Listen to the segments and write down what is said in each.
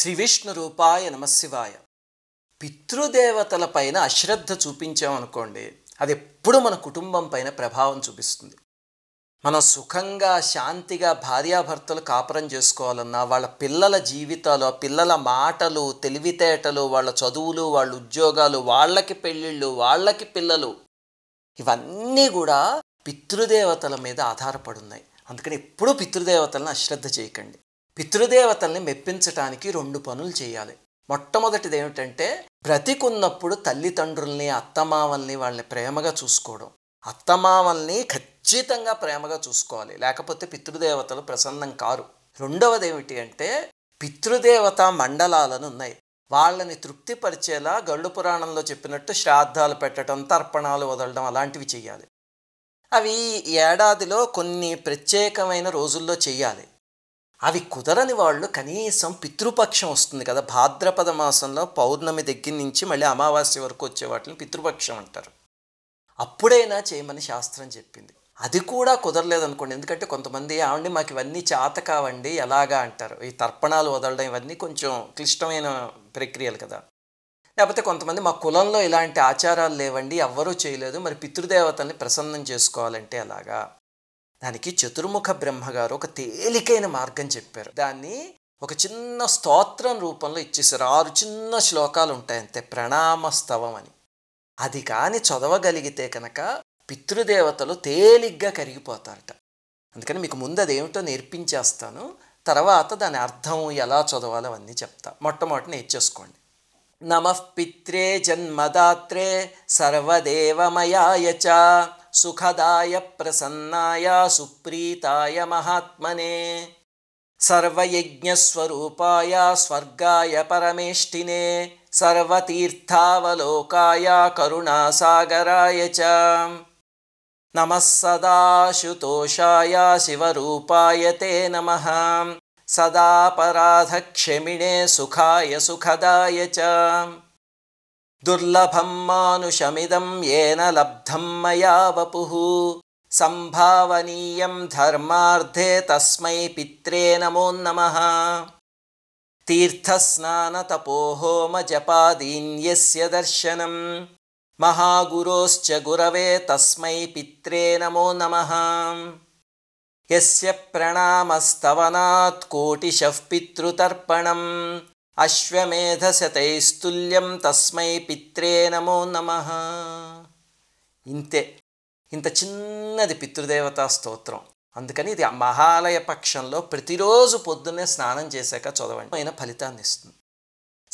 శ్రీ విష్ణు రూపాయ నమశివాయ పితృదేవతల పైన అశ్రద్ధ చూపించామనుకోండి అది ఎప్పుడు మన కుటుంబం పైన ప్రభావం చూపిస్తుంది మనం సుఖంగా శాంతిగా భార్యాభర్తలు కాపురం చేసుకోవాలన్నా వాళ్ళ పిల్లల జీవితాలు పిల్లల మాటలు తెలివితేటలు వాళ్ళ చదువులు వాళ్ళ ఉద్యోగాలు వాళ్ళకి పెళ్ళిళ్ళు వాళ్ళకి పిల్లలు ఇవన్నీ కూడా పితృదేవతల మీద ఆధారపడున్నాయి అందుకని ఎప్పుడూ పితృదేవతలను అశ్రద్ధ చేయకండి పితృదేవతల్ని మెప్పించటానికి రెండు పనులు చేయాలి మొట్టమొదటిది ఏమిటంటే బ్రతికున్నప్పుడు తల్లిదండ్రుల్ని అత్తమామల్ని వాళ్ళని ప్రేమగా చూసుకోవడం అత్తమామల్ని ఖచ్చితంగా ప్రేమగా చూసుకోవాలి లేకపోతే పితృదేవతలు ప్రసన్నం కారు రెండవది ఏమిటి అంటే పితృదేవత మండలాలను ఉన్నాయి వాళ్ళని తృప్తిపరిచేలా గళ్ళు పురాణంలో చెప్పినట్టు శ్రాద్ధాలు పెట్టడం తర్పణాలు వదలడం అలాంటివి చేయాలి అవి ఏడాదిలో కొన్ని ప్రత్యేకమైన రోజుల్లో చేయాలి అవి కుదరని వాళ్ళు కనీసం పితృపక్షం వస్తుంది కదా భాద్రపద మాసంలో పౌర్ణమి దగ్గర నుంచి మళ్ళీ అమావాస్య వరకు వచ్చే వాటిని పితృపక్షం అంటారు అప్పుడైనా చేయమని శాస్త్రం చెప్పింది అది కూడా కుదరలేదనుకోండి ఎందుకంటే కొంతమంది ఆవిడని మాకు ఇవన్నీ చేత కావండి ఎలాగా అంటారు ఈ తర్పణాలు వదలడం ఇవన్నీ కొంచెం క్లిష్టమైన ప్రక్రియలు కదా లేకపోతే కొంతమంది మా కులంలో ఇలాంటి ఆచారాలు లేవండి ఎవ్వరూ చేయలేదు మరి పితృదేవతల్ని ప్రసన్నం చేసుకోవాలంటే అలాగా దానికి చతుర్ముఖ బ్రహ్మగారు ఒక తేలికైన మార్గం చెప్పారు దాన్ని ఒక చిన్న స్తోత్రం రూపంలో ఇచ్చేసారు ఆరు చిన్న శ్లోకాలు ఉంటాయి అంతే ప్రణామస్తవం అని అది కానీ చదవగలిగితే కనుక పితృదేవతలు తేలిగ్గా కరిగిపోతారట అందుకని మీకు ముందు అదేమిటో నేర్పించేస్తాను తర్వాత దాని అర్థం ఎలా చదవాలో అవన్నీ చెప్తా మొట్టమొదటి నేర్చేసుకోండి నమ పిత్రే జన్మదాత్రే సర్వదేవమయాయచ सुखदाय प्रसन्नाय सुप्रीताय महात्मने सर्वयज्ञस्वरूपाय स्वर्गाय परमेष्टिने सर्वतीर्थावलोकाय करुणासागराय च नमः सदाशुतोषाय शिवरूपाय ते नमः सदापराधक्षमिणे सुखाय सुखदाय च दुर्लभं मानुषमिदं येन लब्धं मया वपुः सम्भावनीयं धर्मार्थे तस्मै पित्रे नमो नमः तीर्थस्नानतपोहोमजपादीन्यस्य दर्शनं महागुरोश्च गुरवे तस्मै पित्रे नमो नमः यस्य कोटिशः पितृतर्पणम् అశ్వమేధశతైస్తుల్యం తస్మై పిత్రే నమో నమ ఇంతే ఇంత చిన్నది పితృదేవతా స్తోత్రం అందుకని ఇది మహాలయ పక్షంలో ప్రతిరోజు పొద్దున్నే స్నానం చేశాక చదవండి అయిన ఫలితాన్ని ఇస్తుంది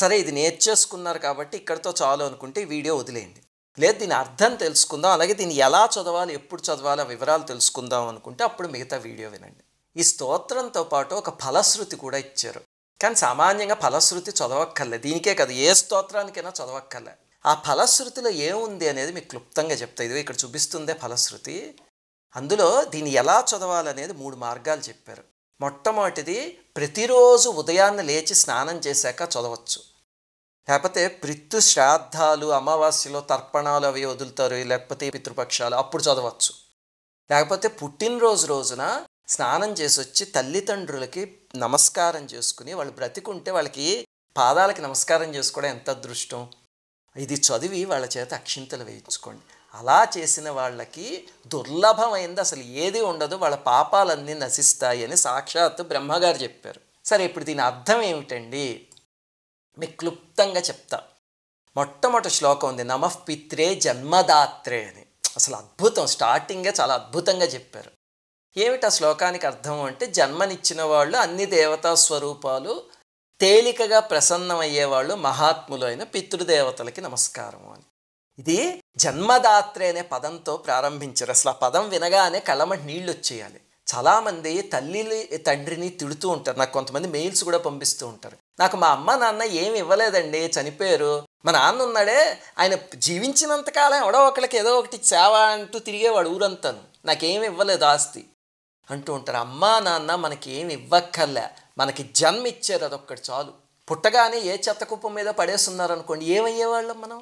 సరే ఇది నేర్చేసుకున్నారు కాబట్టి ఇక్కడితో చాలు అనుకుంటే వీడియో వదిలేయండి లేదు దీని అర్థం తెలుసుకుందాం అలాగే దీన్ని ఎలా చదవాలి ఎప్పుడు చదవాలి వివరాలు తెలుసుకుందాం అనుకుంటే అప్పుడు మిగతా వీడియో వినండి ఈ స్తోత్రంతో పాటు ఒక ఫలశ్రుతి కూడా ఇచ్చారు కానీ సామాన్యంగా ఫలశ్రుతి చదవక్కర్లే దీనికే కాదు ఏ స్తోత్రానికైనా చదవక్కర్లే ఆ ఫలశ్రుతిలో ఏముంది అనేది మీకు క్లుప్తంగా చెప్తా ఇది ఇక్కడ చూపిస్తుందే ఫలశ్రుతి అందులో దీన్ని ఎలా చదవాలనేది మూడు మార్గాలు చెప్పారు మొట్టమొదటిది ప్రతిరోజు ఉదయాన్నే లేచి స్నానం చేశాక చదవచ్చు లేకపోతే ప్రిత్తు శ్రాద్ధాలు అమావాస్యలో తర్పణాలు అవి వదులుతారు లేకపోతే పితృపక్షాలు అప్పుడు చదవచ్చు లేకపోతే పుట్టినరోజు రోజున స్నానం చేసి వచ్చి తల్లిదండ్రులకి నమస్కారం చేసుకుని వాళ్ళు బ్రతికుంటే వాళ్ళకి పాదాలకి నమస్కారం చేసుకోవడం ఎంత అదృష్టం ఇది చదివి వాళ్ళ చేత అక్షింతలు వేయించుకోండి అలా చేసిన వాళ్ళకి దుర్లభమైంది అసలు ఏది ఉండదు వాళ్ళ పాపాలన్నీ నశిస్తాయి అని సాక్షాత్తు బ్రహ్మగారు చెప్పారు సరే ఇప్పుడు దీని అర్థం ఏమిటండి మీకు క్లుప్తంగా చెప్తా మొట్టమొదటి శ్లోకం ఉంది నమఃపిత్రే జన్మదాత్రే అని అసలు అద్భుతం స్టార్టింగే చాలా అద్భుతంగా చెప్పారు ఏమిటి ఆ శ్లోకానికి అర్థం అంటే జన్మనిచ్చిన వాళ్ళు అన్ని దేవతా స్వరూపాలు తేలికగా ప్రసన్నమయ్యేవాళ్ళు మహాత్ములు అయిన పితృదేవతలకి నమస్కారం అని ఇది జన్మదాత్రే అనే పదంతో ప్రారంభించారు అసలు ఆ పదం వినగానే కళ్ళమటి నీళ్ళు వచ్చేయాలి చాలామంది తల్లిని తండ్రిని తిడుతూ ఉంటారు నాకు కొంతమంది మెయిల్స్ కూడా పంపిస్తూ ఉంటారు నాకు మా అమ్మ నాన్న ఏమి ఇవ్వలేదండి చనిపోయారు మా నాన్న ఉన్నాడే ఆయన జీవించినంతకాలం ఎవడో ఒకరికి ఏదో ఒకటి సేవ అంటూ తిరిగేవాడు ఊరంతాను నాకేమి ఇవ్వలేదు ఆస్తి అంటూ ఉంటారు అమ్మా నాన్న మనకి ఏమి ఇవ్వక్కర్లే మనకి జన్మ ఇచ్చారు అదొక్కటి చాలు పుట్టగానే ఏ చెత్త కుప్ప మీద పడేస్తున్నారనుకోండి ఏమయ్యేవాళ్ళం మనం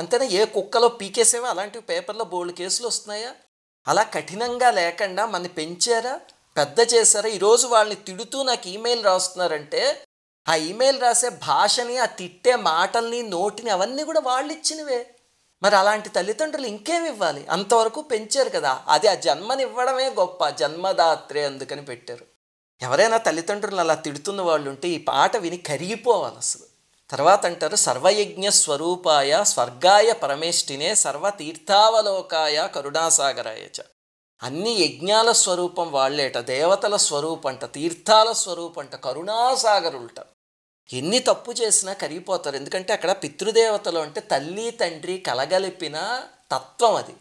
అంతేనా ఏ కుక్కలో పీకేసేవా అలాంటివి పేపర్లో బోల్డ్ కేసులు వస్తున్నాయా అలా కఠినంగా లేకుండా మన పెంచారా పెద్ద చేశారా ఈరోజు వాళ్ళని తిడుతూ నాకు ఈమెయిల్ రాస్తున్నారంటే ఆ ఈమెయిల్ రాసే భాషని ఆ తిట్టే మాటల్ని నోటిని అవన్నీ కూడా వాళ్ళు ఇచ్చినవే మరి అలాంటి తల్లిదండ్రులు ఇంకేమి ఇవ్వాలి అంతవరకు పెంచారు కదా అది ఆ జన్మనివ్వడమే గొప్ప జన్మదాత్రే అందుకని పెట్టారు ఎవరైనా తల్లిదండ్రులను అలా తిడుతున్న వాళ్ళు ఉంటే ఈ పాట విని కరిగిపోవాలి అసలు తర్వాత అంటారు సర్వయజ్ఞ స్వరూపాయ స్వర్గాయ పరమేష్ఠినే సర్వతీర్థావలోకాయ కరుణాసాగరాయచ అన్ని యజ్ఞాల స్వరూపం వాళ్ళేట దేవతల స్వరూపంట తీర్థాల స్వరూపంట కరుణాసాగరులుట ఎన్ని తప్పు చేసినా కరిగిపోతారు ఎందుకంటే అక్కడ పితృదేవతలు అంటే తల్లి తండ్రి కలగలిపిన తత్వం అది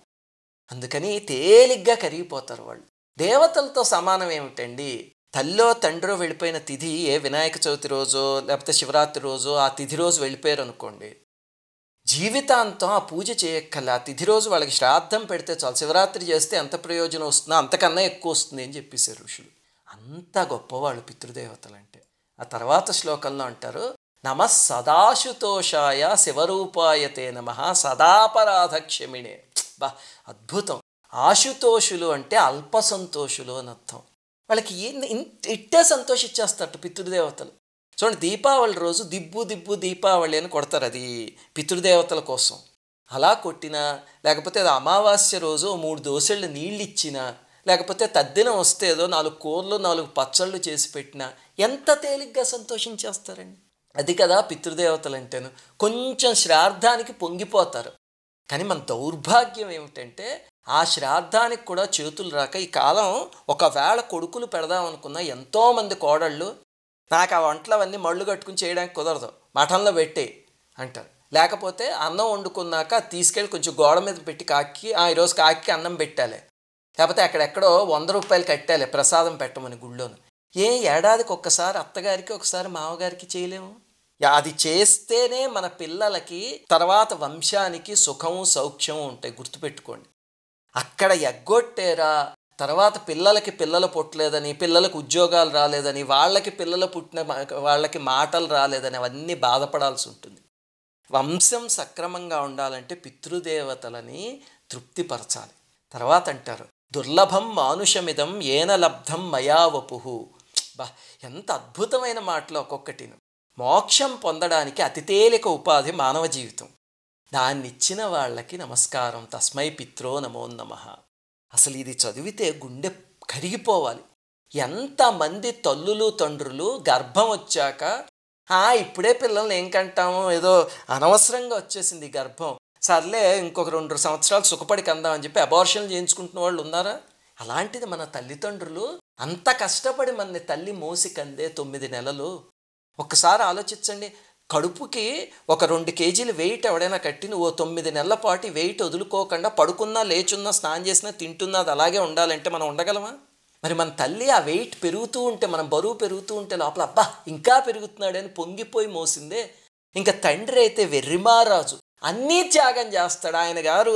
అందుకని తేలిగ్గా కరిగిపోతారు వాళ్ళు దేవతలతో సమానం ఏమిటండి తల్లో తండ్రో వెళ్ళిపోయిన తిథి ఏ వినాయక చవితి రోజో లేకపోతే శివరాత్రి రోజో ఆ తిథి రోజు వెళ్ళిపోయారు అనుకోండి జీవితాంతం ఆ పూజ చేయక్కల ఆ తిథి రోజు వాళ్ళకి శ్రాద్ధం పెడితే చాలు శివరాత్రి చేస్తే ఎంత ప్రయోజనం వస్తుందో అంతకన్నా ఎక్కువ వస్తుంది అని చెప్పేశారు ఋషులు అంత గొప్పవాళ్ళు పితృదేవతలు అంటే ఆ తర్వాత శ్లోకంలో అంటారు నమ సదాశుతోషాయ శివరూపాయతే నమ సదాపరాధక్షమిణే బా అద్భుతం ఆశుతోషులు అంటే అల్ప సంతోషులు అని అర్థం వాళ్ళకి ఇట్టే సంతోషిచ్చేస్తారు పితృదేవతలు చూడండి దీపావళి రోజు దిబ్బు దిబ్బు దీపావళి అని కొడతారు అది పితృదేవతల కోసం అలా కొట్టినా లేకపోతే అది అమావాస్య రోజు మూడు దోశళ్ళు నీళ్ళు ఇచ్చినా లేకపోతే తద్దినం వస్తే ఏదో నాలుగు కూరలు నాలుగు పచ్చళ్ళు చేసి పెట్టినా ఎంత తేలిగ్గా సంతోషించేస్తారండి అది కదా పితృదేవతలు అంటేను కొంచెం శ్రాద్ధానికి పొంగిపోతారు కానీ మన దౌర్భాగ్యం ఏమిటంటే ఆ శ్రాద్ధానికి కూడా చేతులు రాక ఈ కాలం ఒకవేళ కొడుకులు పెడదామనుకున్న ఎంతోమంది కోడళ్ళు నాకు ఆ వంటలవన్నీ మళ్ళు కట్టుకుని చేయడానికి కుదరదు మఠంలో పెట్టే అంటారు లేకపోతే అన్నం వండుకున్నాక తీసుకెళ్ళి కొంచెం గోడ మీద పెట్టి కాకి ఈరోజు కాకి అన్నం పెట్టాలి లేకపోతే అక్కడెక్కడో వంద రూపాయలు కట్టాలి ప్రసాదం పెట్టమని గుళ్ళోను ఏ ఏడాదికి ఒక్కసారి అత్తగారికి ఒకసారి మామగారికి చేయలేము అది చేస్తేనే మన పిల్లలకి తర్వాత వంశానికి సుఖం సౌఖ్యం ఉంటాయి గుర్తుపెట్టుకోండి అక్కడ ఎగ్గొట్టేరా తర్వాత పిల్లలకి పిల్లలు పుట్టలేదని పిల్లలకు ఉద్యోగాలు రాలేదని వాళ్ళకి పిల్లలు పుట్టిన వాళ్ళకి మాటలు రాలేదని అవన్నీ బాధపడాల్సి ఉంటుంది వంశం సక్రమంగా ఉండాలంటే పితృదేవతలని తృప్తిపరచాలి తర్వాత అంటారు దుర్లభం మానుషమిదం ఏన లబ్ధం మయా వపుహు బా ఎంత అద్భుతమైన మాటలు ఒక్కొక్కటిను మోక్షం పొందడానికి అతి తేలిక ఉపాధి మానవ జీవితం దాన్నిచ్చిన వాళ్ళకి నమస్కారం తస్మై పిత్రో నమో నమ అసలు ఇది చదివితే గుండె కరిగిపోవాలి ఎంతమంది తల్లులు తండ్రులు గర్భం వచ్చాక ఇప్పుడే పిల్లల్ని ఏం కంటాము ఏదో అనవసరంగా వచ్చేసింది గర్భం సర్లే ఇంకొక రెండు సంవత్సరాలు సుఖపడి కందామని చెప్పి అబార్షన్లు చేయించుకుంటున్న వాళ్ళు ఉన్నారా అలాంటిది మన తల్లిదండ్రులు అంత కష్టపడి మనని తల్లి మోసి కందే తొమ్మిది నెలలు ఒక్కసారి ఆలోచించండి కడుపుకి ఒక రెండు కేజీలు వెయిట్ ఎవడైనా కట్టిన ఓ తొమ్మిది నెలల పాటు వెయిట్ వదులుకోకుండా పడుకున్నా లేచున్నా స్నానం చేసినా తింటున్నా అది అలాగే ఉండాలంటే మనం ఉండగలమా మరి మన తల్లి ఆ వెయిట్ పెరుగుతూ ఉంటే మనం బరువు పెరుగుతూ ఉంటే లోపల అబ్బా ఇంకా పెరుగుతున్నాడని పొంగిపోయి మోసిందే ఇంకా తండ్రి అయితే వెర్రిమారాజు అన్నీ త్యాగం చేస్తాడు ఆయన గారు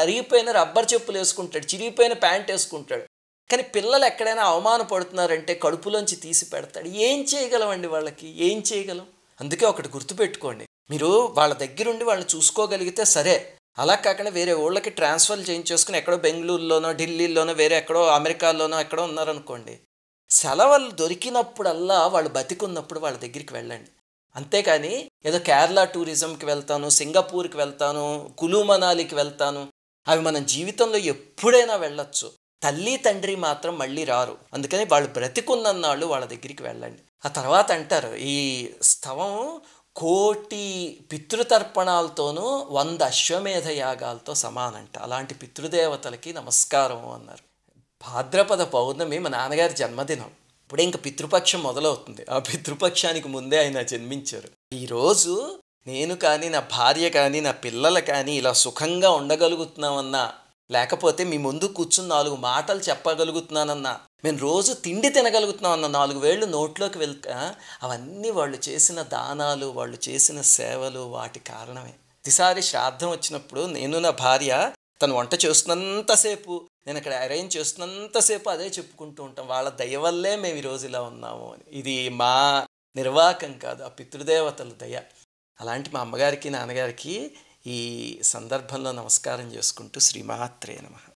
అరిగిపోయిన రబ్బర్ చెప్పులు వేసుకుంటాడు చిరిగిపోయిన ప్యాంట్ వేసుకుంటాడు కానీ పిల్లలు ఎక్కడైనా అవమానపడుతున్నారంటే కడుపులోంచి తీసి పెడతాడు ఏం చేయగలమండి వాళ్ళకి ఏం చేయగలం అందుకే ఒకటి గుర్తుపెట్టుకోండి మీరు వాళ్ళ దగ్గరుండి వాళ్ళని చూసుకోగలిగితే సరే అలా కాకుండా వేరే ఊళ్ళకి ట్రాన్స్ఫర్ చేయించేసుకుని ఎక్కడో బెంగళూరులోనో ఢిల్లీలోనో వేరే ఎక్కడో అమెరికాలోనో ఎక్కడో ఉన్నారనుకోండి సెలవులు దొరికినప్పుడల్లా వాళ్ళు బతికున్నప్పుడు వాళ్ళ దగ్గరికి వెళ్ళండి అంతేకాని ఏదో కేరళ టూరిజంకి వెళ్తాను సింగపూర్కి వెళ్తాను కులు మనాలికి వెళ్తాను అవి మన జీవితంలో ఎప్పుడైనా వెళ్ళొచ్చు తల్లి తండ్రి మాత్రం మళ్ళీ రారు అందుకని వాళ్ళు బ్రతికున్నన్నాళ్ళు వాళ్ళ దగ్గరికి వెళ్ళండి ఆ తర్వాత అంటారు ఈ స్తవం కోటి పితృతర్పణాలతోనూ వంద అశ్వమేధ యాగాలతో సమానంట అలాంటి పితృదేవతలకి నమస్కారం అన్నారు భాద్రపద పౌర్ణమి మా నాన్నగారి జన్మదినం అప్పుడే ఇంకా పితృపక్షం మొదలవుతుంది ఆ పితృపక్షానికి ముందే ఆయన జన్మించారు ఈరోజు నేను కానీ నా భార్య కానీ నా పిల్లలు కానీ ఇలా సుఖంగా ఉండగలుగుతున్నామన్నా లేకపోతే మీ ముందు కూర్చుని నాలుగు మాటలు చెప్పగలుగుతున్నానన్నా మేము రోజు తిండి అన్న నాలుగు వేళ్ళు నోట్లోకి వెళ్తా అవన్నీ వాళ్ళు చేసిన దానాలు వాళ్ళు చేసిన సేవలు వాటి కారణమే ప్రతిసారి శ్రాద్ధం వచ్చినప్పుడు నేను నా భార్య తను వంట చేస్తున్నంతసేపు నేను అక్కడ అరేంజ్ చేస్తున్నంతసేపు అదే చెప్పుకుంటూ ఉంటాం వాళ్ళ దయ వల్లే మేము ఈరోజు ఇలా ఉన్నాము అని ఇది మా నిర్వాకం కాదు ఆ పితృదేవతల దయ అలాంటి మా అమ్మగారికి నాన్నగారికి ఈ సందర్భంలో నమస్కారం చేసుకుంటూ శ్రీమాత్రే నమ